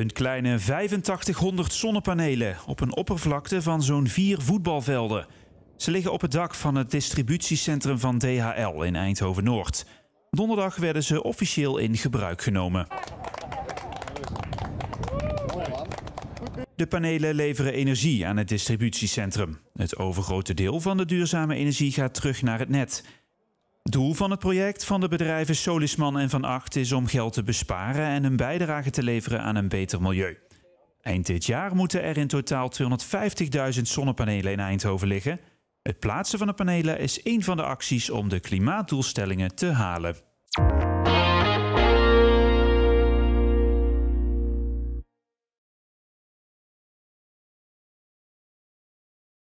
Een kleine 8500 zonnepanelen op een oppervlakte van zo'n vier voetbalvelden. Ze liggen op het dak van het distributiecentrum van DHL in Eindhoven-Noord. Donderdag werden ze officieel in gebruik genomen. De panelen leveren energie aan het distributiecentrum. Het overgrote deel van de duurzame energie gaat terug naar het net. Doel van het project van de bedrijven Solisman en Van Acht is om geld te besparen en een bijdrage te leveren aan een beter milieu. Eind dit jaar moeten er in totaal 250.000 zonnepanelen in Eindhoven liggen. Het plaatsen van de panelen is een van de acties om de klimaatdoelstellingen te halen.